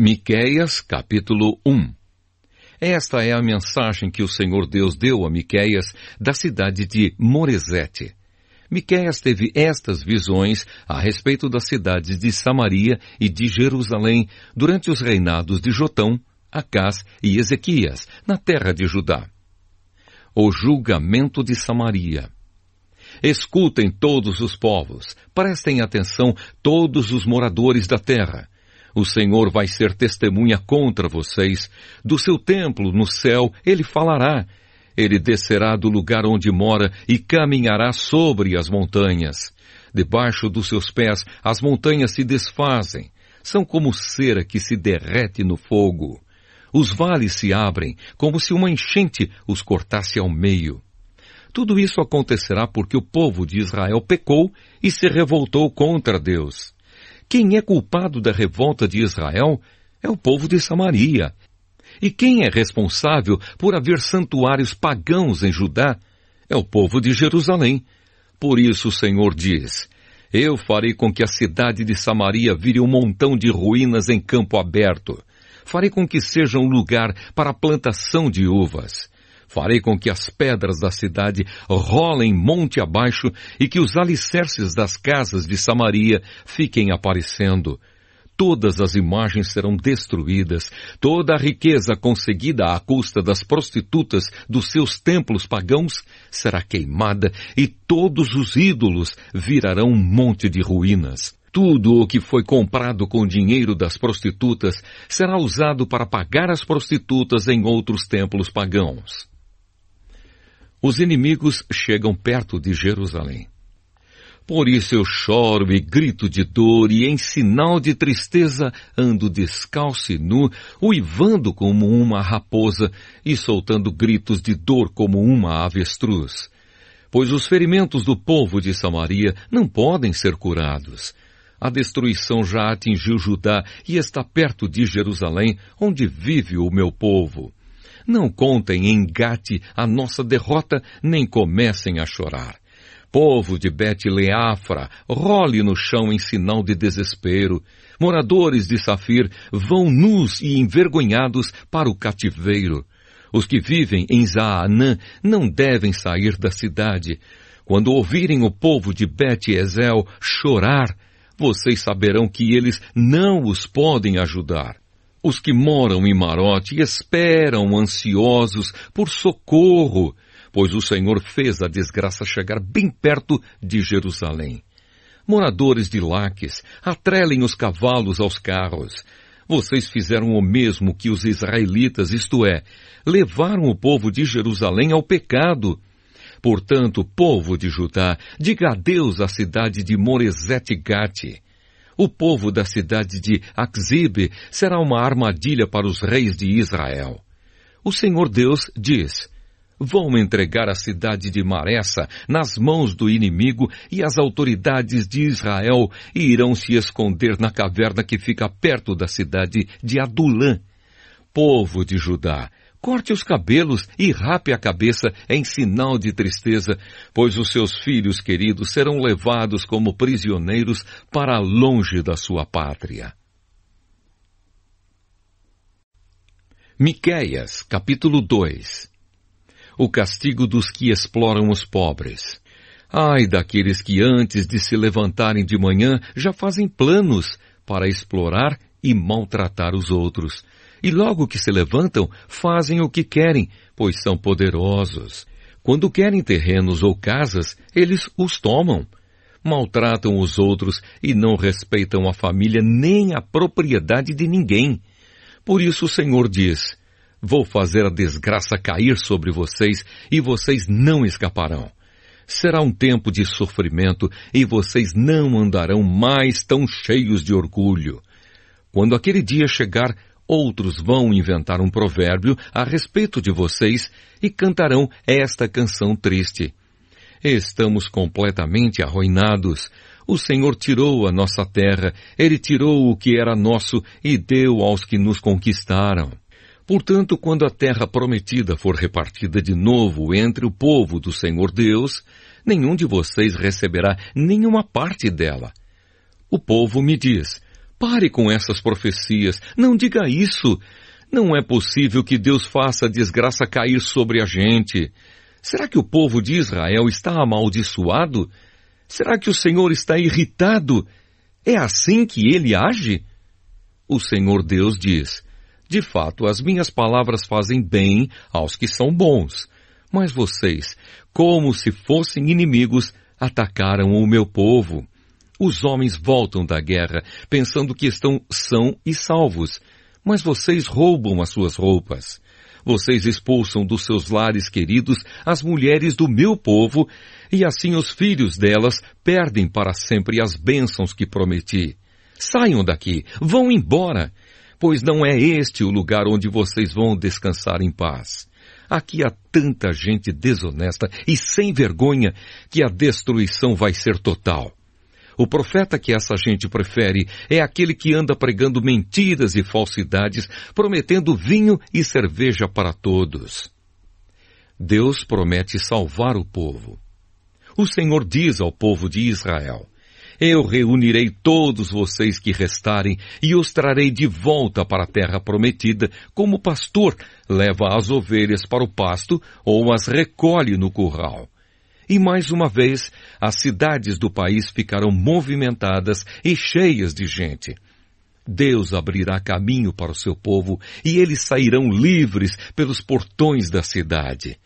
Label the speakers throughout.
Speaker 1: Miqueias, capítulo 1. Esta é a mensagem que o Senhor Deus deu a Miqueias da cidade de Moresete. Miqueias teve estas visões a respeito das cidades de Samaria e de Jerusalém durante os reinados de Jotão, Acás e Ezequias, na terra de Judá. O julgamento de Samaria. Escutem todos os povos, prestem atenção todos os moradores da terra o Senhor vai ser testemunha contra vocês. Do seu templo no céu ele falará. Ele descerá do lugar onde mora e caminhará sobre as montanhas. Debaixo dos seus pés as montanhas se desfazem. São como cera que se derrete no fogo. Os vales se abrem, como se uma enchente os cortasse ao meio. Tudo isso acontecerá porque o povo de Israel pecou e se revoltou contra Deus. Quem é culpado da revolta de Israel é o povo de Samaria. E quem é responsável por haver santuários pagãos em Judá é o povo de Jerusalém. Por isso o Senhor diz: Eu farei com que a cidade de Samaria vire um montão de ruínas em campo aberto. Farei com que seja um lugar para a plantação de uvas. Farei com que as pedras da cidade rolem monte abaixo e que os alicerces das casas de Samaria fiquem aparecendo. Todas as imagens serão destruídas, toda a riqueza conseguida à custa das prostitutas dos seus templos pagãos será queimada e todos os ídolos virarão um monte de ruínas. Tudo o que foi comprado com o dinheiro das prostitutas será usado para pagar as prostitutas em outros templos pagãos os inimigos chegam perto de Jerusalém. Por isso eu choro e grito de dor, e em sinal de tristeza ando descalço e nu, uivando como uma raposa e soltando gritos de dor como uma avestruz. Pois os ferimentos do povo de Samaria não podem ser curados. A destruição já atingiu Judá e está perto de Jerusalém, onde vive o meu povo. Não contem engate a nossa derrota, nem comecem a chorar. Povo de Bet-Leafra, role no chão em sinal de desespero. Moradores de Safir, vão nus e envergonhados para o cativeiro. Os que vivem em Zaanã não devem sair da cidade. Quando ouvirem o povo de Bet-Ezel chorar, vocês saberão que eles não os podem ajudar. Os que moram em Marote esperam ansiosos por socorro, pois o Senhor fez a desgraça chegar bem perto de Jerusalém. Moradores de Laques, atrelem os cavalos aos carros. Vocês fizeram o mesmo que os israelitas, isto é, levaram o povo de Jerusalém ao pecado. Portanto, povo de Judá, diga adeus à cidade de Moresete Gate o povo da cidade de Axib será uma armadilha para os reis de Israel. O Senhor Deus diz, Vão entregar a cidade de Maressa nas mãos do inimigo e as autoridades de Israel e irão se esconder na caverna que fica perto da cidade de Adulã. Povo de Judá, Corte os cabelos e rape a cabeça em sinal de tristeza, pois os seus filhos queridos serão levados como prisioneiros para longe da sua pátria. Miqueias, capítulo 2 O castigo dos que exploram os pobres. Ai daqueles que antes de se levantarem de manhã já fazem planos para explorar e maltratar os outros e logo que se levantam, fazem o que querem, pois são poderosos. Quando querem terrenos ou casas, eles os tomam. Maltratam os outros e não respeitam a família nem a propriedade de ninguém. Por isso o Senhor diz: Vou fazer a desgraça cair sobre vocês e vocês não escaparão. Será um tempo de sofrimento e vocês não andarão mais tão cheios de orgulho. Quando aquele dia chegar, outros vão inventar um provérbio a respeito de vocês e cantarão esta canção triste. Estamos completamente arruinados. O Senhor tirou a nossa terra, Ele tirou o que era nosso e deu aos que nos conquistaram. Portanto, quando a terra prometida for repartida de novo entre o povo do Senhor Deus, nenhum de vocês receberá nenhuma parte dela. O povo me diz, Pare com essas profecias. Não diga isso. Não é possível que Deus faça a desgraça cair sobre a gente. Será que o povo de Israel está amaldiçoado? Será que o Senhor está irritado? É assim que ele age? O Senhor Deus diz: De fato, as minhas palavras fazem bem aos que são bons. Mas vocês, como se fossem inimigos, atacaram o meu povo. Os homens voltam da guerra pensando que estão são e salvos, mas vocês roubam as suas roupas. Vocês expulsam dos seus lares queridos as mulheres do meu povo, e assim os filhos delas perdem para sempre as bênçãos que prometi. Saiam daqui, vão embora, pois não é este o lugar onde vocês vão descansar em paz. Aqui há tanta gente desonesta e sem vergonha que a destruição vai ser total. O profeta que essa gente prefere é aquele que anda pregando mentiras e falsidades, prometendo vinho e cerveja para todos. Deus promete salvar o povo. O Senhor diz ao povo de Israel: eu reunirei todos vocês que restarem e os trarei de volta para a terra prometida, como pastor leva as ovelhas para o pasto ou as recolhe no curral. E mais uma vez, as cidades do país ficarão movimentadas e cheias de gente. Deus abrirá caminho para o seu povo e eles sairão livres pelos portões da cidade.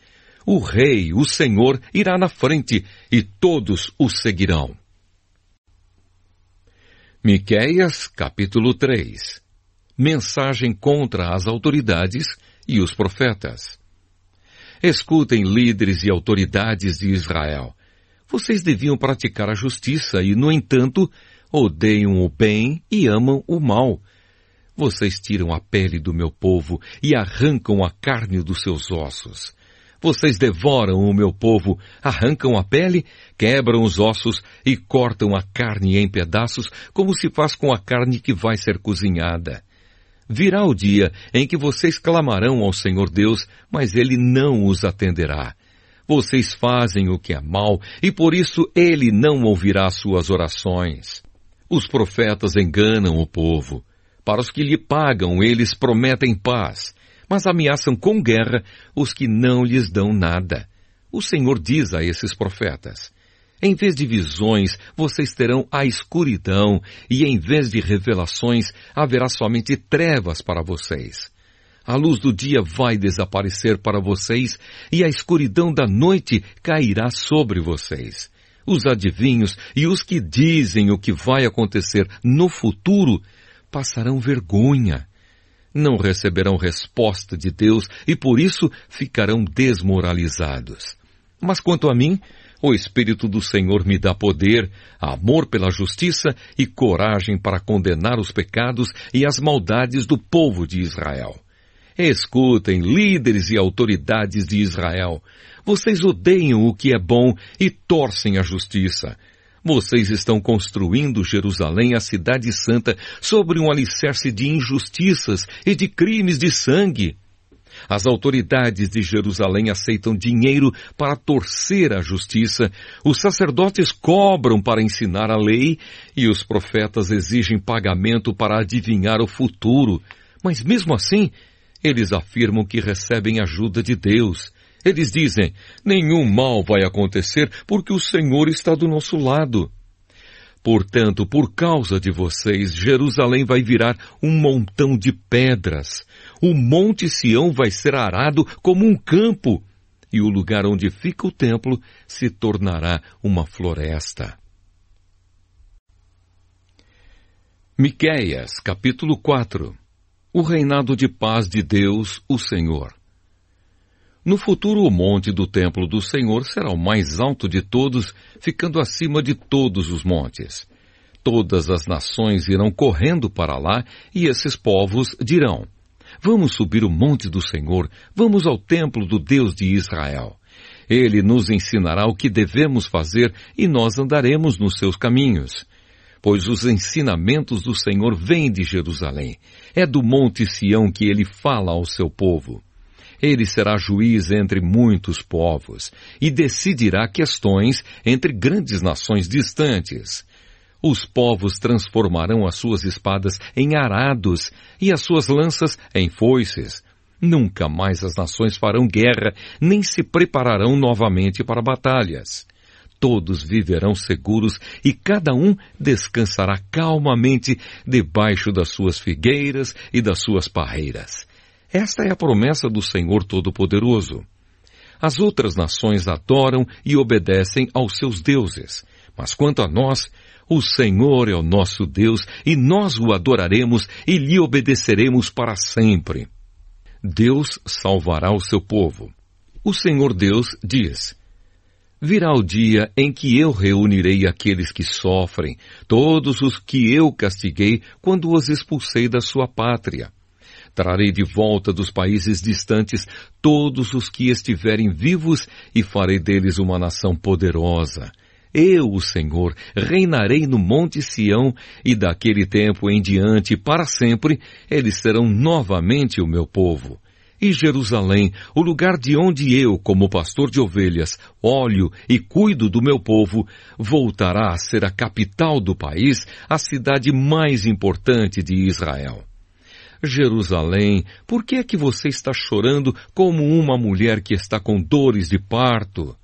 Speaker 1: O Rei, o Senhor, irá na frente e todos o seguirão. Miquéias, capítulo 3 Mensagem contra as autoridades e os profetas. Escutem líderes e autoridades de Israel. Vocês deviam praticar a justiça e, no entanto, odeiam o bem e amam o mal. Vocês tiram a pele do meu povo e arrancam a carne dos seus ossos. Vocês devoram o meu povo, arrancam a pele, quebram os ossos e cortam a carne em pedaços, como se faz com a carne que vai ser cozinhada. Virá o dia em que vocês clamarão ao Senhor Deus, mas ele não os atenderá. Vocês fazem o que é mal e por isso ele não ouvirá suas orações. Os profetas enganam o povo. Para os que lhe pagam, eles prometem paz, mas ameaçam com guerra os que não lhes dão nada. O Senhor diz a esses profetas: em vez de visões, vocês terão a escuridão, e em vez de revelações, haverá somente trevas para vocês. A luz do dia vai desaparecer para vocês, e a escuridão da noite cairá sobre vocês. Os adivinhos e os que dizem o que vai acontecer no futuro passarão vergonha. Não receberão resposta de Deus e por isso ficarão desmoralizados. Mas quanto a mim, o Espírito do Senhor me dá poder, amor pela justiça e coragem para condenar os pecados e as maldades do povo de Israel. Escutem, líderes e autoridades de Israel. Vocês odeiam o que é bom e torcem a justiça. Vocês estão construindo Jerusalém, a cidade santa, sobre um alicerce de injustiças e de crimes de sangue. As autoridades de Jerusalém aceitam dinheiro para torcer a justiça, os sacerdotes cobram para ensinar a lei e os profetas exigem pagamento para adivinhar o futuro. Mas mesmo assim, eles afirmam que recebem ajuda de Deus. Eles dizem: nenhum mal vai acontecer porque o Senhor está do nosso lado. Portanto, por causa de vocês, Jerusalém vai virar um montão de pedras, o Monte Sião vai ser arado como um campo, e o lugar onde fica o templo se tornará uma floresta. Miqueias, capítulo 4 O reinado de paz de Deus, o Senhor. No futuro, o monte do templo do Senhor será o mais alto de todos, ficando acima de todos os montes. Todas as nações irão correndo para lá, e esses povos dirão: Vamos subir o monte do Senhor, vamos ao templo do Deus de Israel. Ele nos ensinará o que devemos fazer e nós andaremos nos seus caminhos. Pois os ensinamentos do Senhor vêm de Jerusalém. É do monte Sião que ele fala ao seu povo. Ele será juiz entre muitos povos e decidirá questões entre grandes nações distantes. Os povos transformarão as suas espadas em arados e as suas lanças em foices. Nunca mais as nações farão guerra, nem se prepararão novamente para batalhas. Todos viverão seguros e cada um descansará calmamente debaixo das suas figueiras e das suas parreiras. Esta é a promessa do Senhor Todo-Poderoso. As outras nações adoram e obedecem aos seus deuses, mas quanto a nós, o Senhor é o nosso Deus e nós o adoraremos e lhe obedeceremos para sempre. Deus salvará o seu povo. O Senhor Deus diz: Virá o dia em que eu reunirei aqueles que sofrem, todos os que eu castiguei quando os expulsei da sua pátria. Trarei de volta dos países distantes todos os que estiverem vivos e farei deles uma nação poderosa. Eu, o Senhor, reinarei no Monte Sião, e daquele tempo em diante, para sempre, eles serão novamente o meu povo. E Jerusalém, o lugar de onde eu, como pastor de ovelhas, olho e cuido do meu povo, voltará a ser a capital do país, a cidade mais importante de Israel. Jerusalém, por que é que você está chorando como uma mulher que está com dores de parto?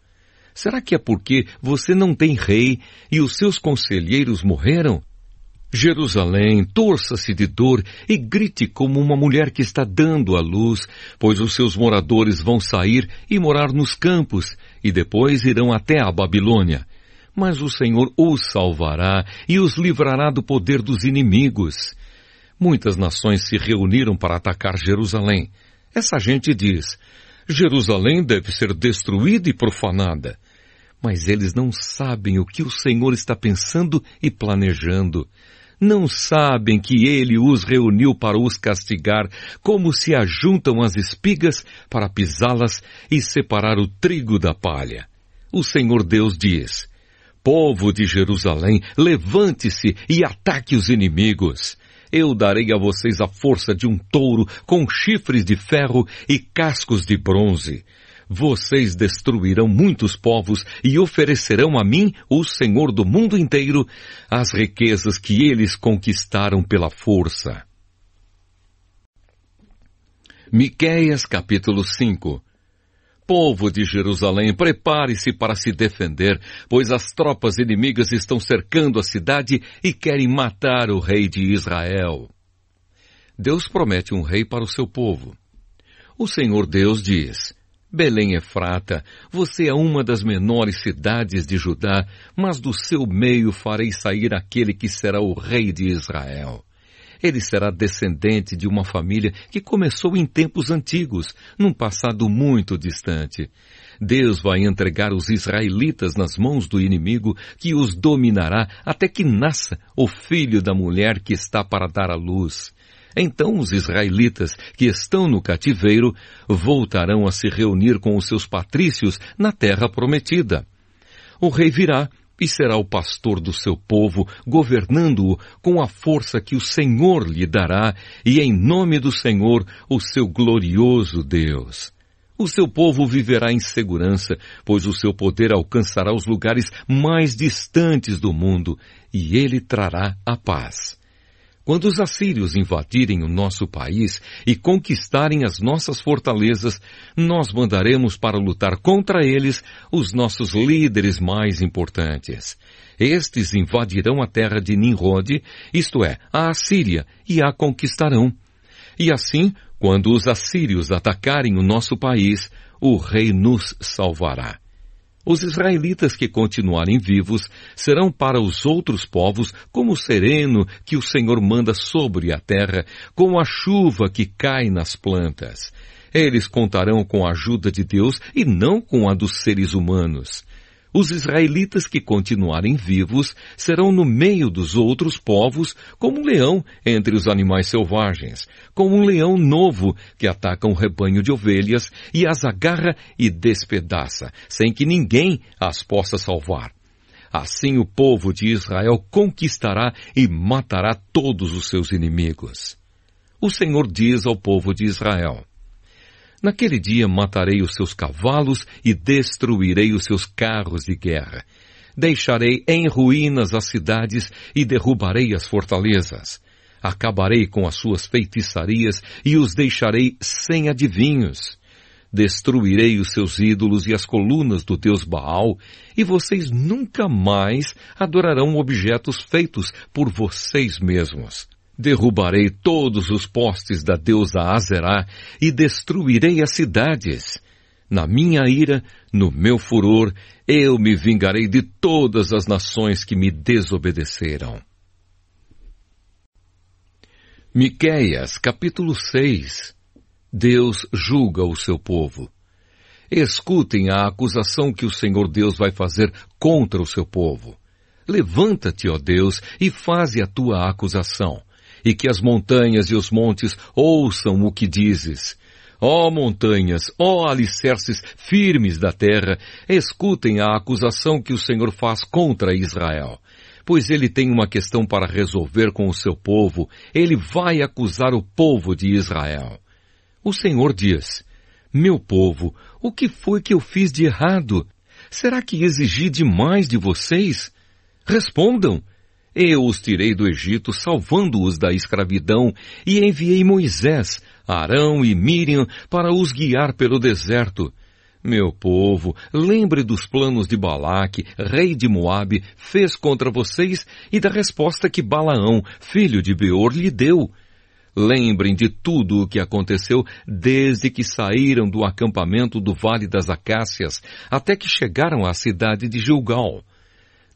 Speaker 1: Será que é porque você não tem rei e os seus conselheiros morreram? Jerusalém, torça-se de dor e grite como uma mulher que está dando à luz, pois os seus moradores vão sair e morar nos campos, e depois irão até a Babilônia. Mas o Senhor os salvará e os livrará do poder dos inimigos. Muitas nações se reuniram para atacar Jerusalém. Essa gente diz: Jerusalém deve ser destruída e profanada mas eles não sabem o que o Senhor está pensando e planejando. Não sabem que ele os reuniu para os castigar, como se ajuntam as espigas para pisá-las e separar o trigo da palha. O Senhor Deus diz: Povo de Jerusalém, levante-se e ataque os inimigos. Eu darei a vocês a força de um touro com chifres de ferro e cascos de bronze. Vocês destruirão muitos povos e oferecerão a mim, o Senhor do mundo inteiro, as riquezas que eles conquistaram pela força. Miquéias capítulo 5 Povo de Jerusalém, prepare-se para se defender, pois as tropas inimigas estão cercando a cidade e querem matar o rei de Israel. Deus promete um rei para o seu povo. O Senhor Deus diz: Belém é frata. você é uma das menores cidades de Judá, mas do seu meio farei sair aquele que será o rei de Israel. Ele será descendente de uma família que começou em tempos antigos, num passado muito distante. Deus vai entregar os israelitas nas mãos do inimigo que os dominará até que nasça o filho da mulher que está para dar à luz. Então os israelitas que estão no cativeiro voltarão a se reunir com os seus patrícios na terra prometida. O rei virá e será o pastor do seu povo, governando-o com a força que o Senhor lhe dará e em nome do Senhor, o seu glorioso Deus. O seu povo viverá em segurança, pois o seu poder alcançará os lugares mais distantes do mundo e ele trará a paz. Quando os assírios invadirem o nosso país e conquistarem as nossas fortalezas, nós mandaremos para lutar contra eles os nossos líderes mais importantes. Estes invadirão a terra de Nimrod, isto é, a Assíria, e a conquistarão. E assim, quando os assírios atacarem o nosso país, o rei nos salvará. Os israelitas que continuarem vivos serão para os outros povos como o sereno que o Senhor manda sobre a terra, como a chuva que cai nas plantas. Eles contarão com a ajuda de Deus e não com a dos seres humanos. Os israelitas que continuarem vivos serão no meio dos outros povos como um leão entre os animais selvagens, como um leão novo que ataca um rebanho de ovelhas e as agarra e despedaça, sem que ninguém as possa salvar. Assim o povo de Israel conquistará e matará todos os seus inimigos. O Senhor diz ao povo de Israel, Naquele dia matarei os seus cavalos e destruirei os seus carros de guerra. Deixarei em ruínas as cidades e derrubarei as fortalezas. Acabarei com as suas feitiçarias e os deixarei sem adivinhos. Destruirei os seus ídolos e as colunas do deus Baal, e vocês nunca mais adorarão objetos feitos por vocês mesmos. Derrubarei todos os postes da deusa Azerá e destruirei as cidades. Na minha ira, no meu furor, eu me vingarei de todas as nações que me desobedeceram. Miqueias capítulo 6 Deus julga o seu povo. Escutem a acusação que o Senhor Deus vai fazer contra o seu povo. Levanta-te, ó Deus, e faze a tua acusação e que as montanhas e os montes ouçam o que dizes. Ó montanhas, ó alicerces firmes da terra, escutem a acusação que o Senhor faz contra Israel. Pois ele tem uma questão para resolver com o seu povo, ele vai acusar o povo de Israel. O Senhor diz, Meu povo, o que foi que eu fiz de errado? Será que exigi demais de vocês? Respondam! Eu os tirei do Egito, salvando-os da escravidão, e enviei Moisés, Arão e Miriam para os guiar pelo deserto. Meu povo, lembre dos planos de Balaque, rei de Moabe, fez contra vocês e da resposta que Balaão, filho de Beor, lhe deu. Lembrem de tudo o que aconteceu desde que saíram do acampamento do Vale das Acácias até que chegaram à cidade de Gilgal.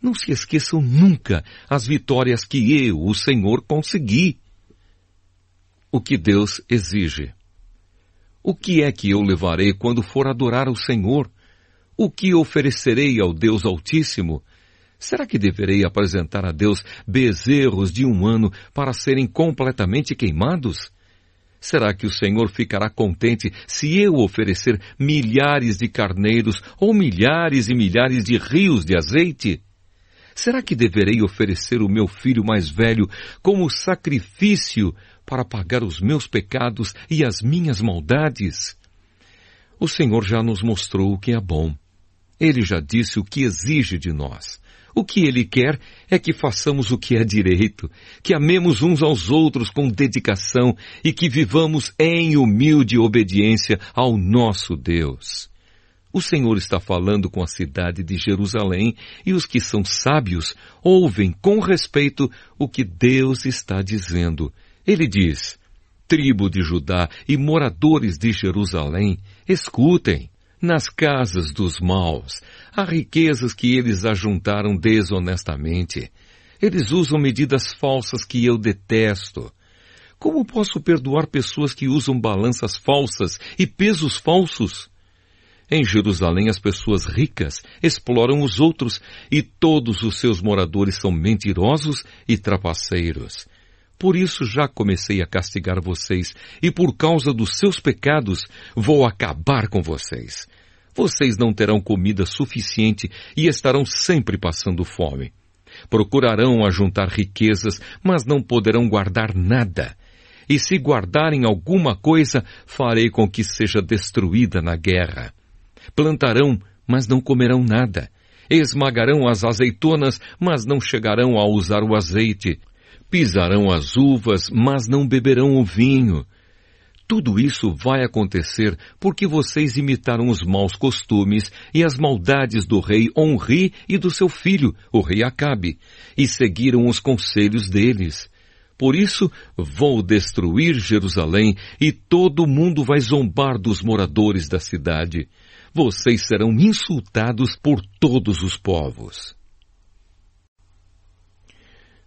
Speaker 1: Não se esqueçam nunca as vitórias que eu, o Senhor, consegui. O que Deus exige. O que é que eu levarei quando for adorar o Senhor? O que oferecerei ao Deus Altíssimo? Será que deverei apresentar a Deus bezerros de um ano para serem completamente queimados? Será que o Senhor ficará contente se eu oferecer milhares de carneiros ou milhares e milhares de rios de azeite? Será que deverei oferecer o meu filho mais velho como sacrifício para pagar os meus pecados e as minhas maldades? O Senhor já nos mostrou o que é bom. Ele já disse o que exige de nós. O que ele quer é que façamos o que é direito, que amemos uns aos outros com dedicação e que vivamos em humilde obediência ao nosso Deus. O Senhor está falando com a cidade de Jerusalém e os que são sábios ouvem com respeito o que Deus está dizendo. Ele diz: Tribo de Judá e moradores de Jerusalém, escutem. Nas casas dos maus há riquezas que eles ajuntaram desonestamente. Eles usam medidas falsas que eu detesto. Como posso perdoar pessoas que usam balanças falsas e pesos falsos? Em Jerusalém, as pessoas ricas exploram os outros e todos os seus moradores são mentirosos e trapaceiros. Por isso já comecei a castigar vocês e por causa dos seus pecados vou acabar com vocês. Vocês não terão comida suficiente e estarão sempre passando fome. Procurarão ajuntar riquezas, mas não poderão guardar nada. E se guardarem alguma coisa, farei com que seja destruída na guerra. Plantarão, mas não comerão nada. Esmagarão as azeitonas, mas não chegarão a usar o azeite. Pisarão as uvas, mas não beberão o vinho. Tudo isso vai acontecer porque vocês imitaram os maus costumes e as maldades do rei Onri e do seu filho, o rei Acabe, e seguiram os conselhos deles. Por isso, vou destruir Jerusalém e todo mundo vai zombar dos moradores da cidade vocês serão insultados por todos os povos.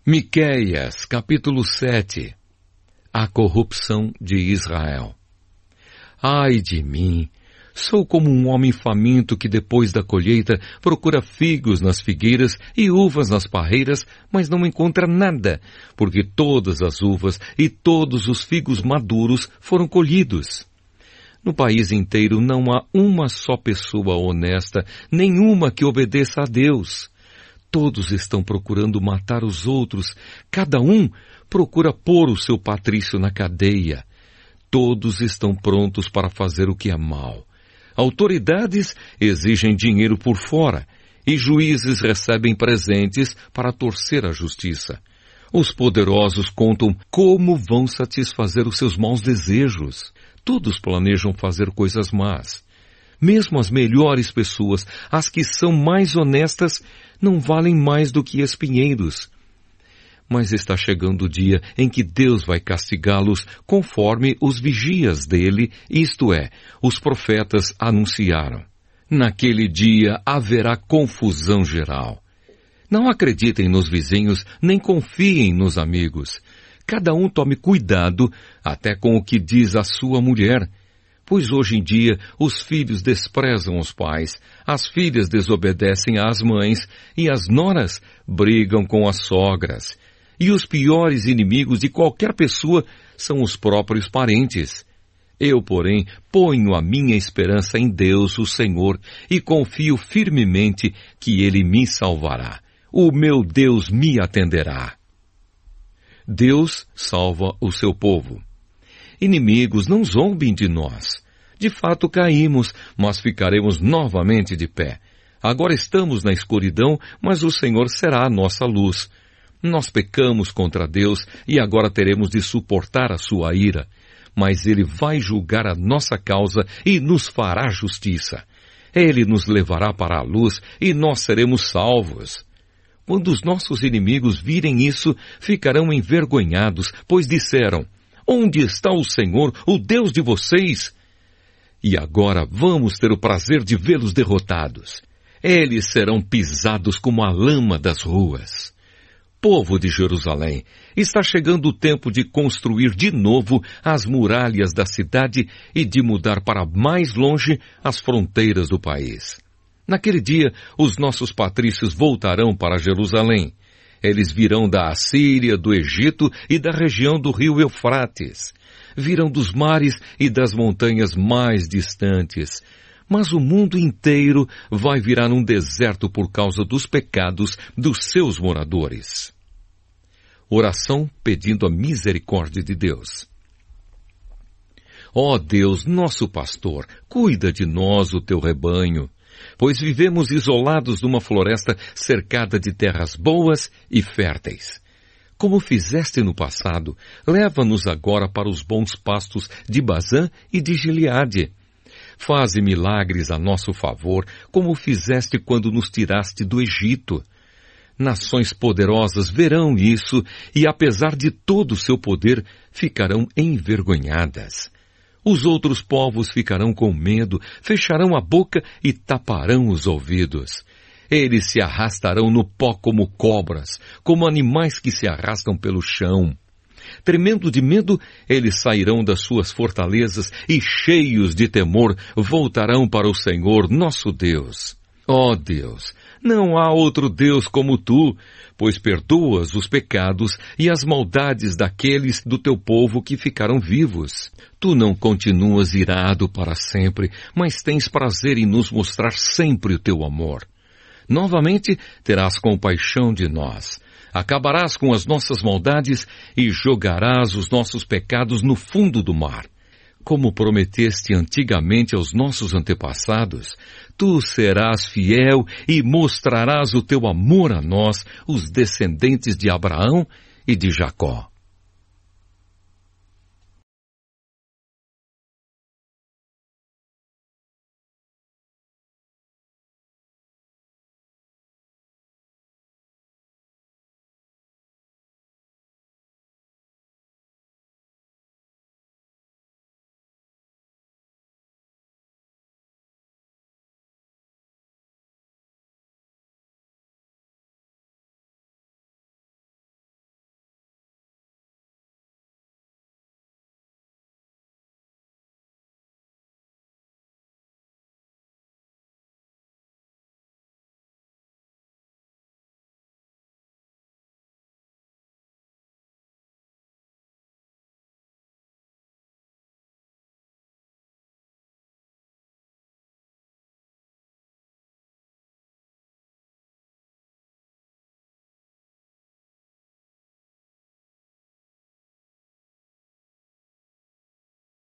Speaker 1: Miqueias, capítulo 7 A corrupção de Israel. Ai de mim! Sou como um homem faminto que depois da colheita procura figos nas figueiras e uvas nas parreiras, mas não encontra nada, porque todas as uvas e todos os figos maduros foram colhidos. No país inteiro não há uma só pessoa honesta, nenhuma que obedeça a Deus. Todos estão procurando matar os outros, cada um procura pôr o seu patrício na cadeia. Todos estão prontos para fazer o que é mal. Autoridades exigem dinheiro por fora e juízes recebem presentes para torcer a justiça. Os poderosos contam como vão satisfazer os seus maus desejos. Todos planejam fazer coisas más. Mesmo as melhores pessoas, as que são mais honestas, não valem mais do que espinheiros. Mas está chegando o dia em que Deus vai castigá-los conforme os vigias dele, isto é, os profetas anunciaram. Naquele dia haverá confusão geral. Não acreditem nos vizinhos, nem confiem nos amigos cada um tome cuidado até com o que diz a sua mulher, pois hoje em dia os filhos desprezam os pais, as filhas desobedecem às mães e as noras brigam com as sogras. E os piores inimigos de qualquer pessoa são os próprios parentes. Eu, porém, ponho a minha esperança em Deus, o Senhor, e confio firmemente que Ele me salvará. O meu Deus me atenderá. Deus salva o seu povo. Inimigos, não zombem de nós. De fato caímos, mas ficaremos novamente de pé. Agora estamos na escuridão, mas o Senhor será a nossa luz. Nós pecamos contra Deus e agora teremos de suportar a sua ira. Mas Ele vai julgar a nossa causa e nos fará justiça. Ele nos levará para a luz e nós seremos salvos. Quando os nossos inimigos virem isso, ficarão envergonhados, pois disseram: Onde está o Senhor, o Deus de vocês? E agora vamos ter o prazer de vê-los derrotados. Eles serão pisados como a lama das ruas. Povo de Jerusalém, está chegando o tempo de construir de novo as muralhas da cidade e de mudar para mais longe as fronteiras do país. Naquele dia, os nossos patrícios voltarão para Jerusalém. Eles virão da Assíria, do Egito e da região do rio Eufrates. Virão dos mares e das montanhas mais distantes. Mas o mundo inteiro vai virar um deserto por causa dos pecados dos seus moradores. Oração pedindo a misericórdia de Deus. Ó oh Deus, nosso pastor, cuida de nós, o teu rebanho pois vivemos isolados numa floresta cercada de terras boas e férteis. Como fizeste no passado, leva-nos agora para os bons pastos de Bazã e de Gileade. Faze milagres a nosso favor, como fizeste quando nos tiraste do Egito. Nações poderosas verão isso e, apesar de todo o seu poder, ficarão envergonhadas. Os outros povos ficarão com medo, fecharão a boca e taparão os ouvidos. Eles se arrastarão no pó como cobras, como animais que se arrastam pelo chão. Tremendo de medo, eles sairão das suas fortalezas e, cheios de temor, voltarão para o Senhor nosso Deus. Ó oh Deus, não há outro Deus como tu, pois perdoas os pecados e as maldades daqueles do teu povo que ficaram vivos. Tu não continuas irado para sempre, mas tens prazer em nos mostrar sempre o teu amor. Novamente terás compaixão de nós. Acabarás com as nossas maldades e jogarás os nossos pecados no fundo do mar como prometeste antigamente aos nossos antepassados, tu serás fiel e mostrarás o teu amor a nós, os descendentes de Abraão e de Jacó.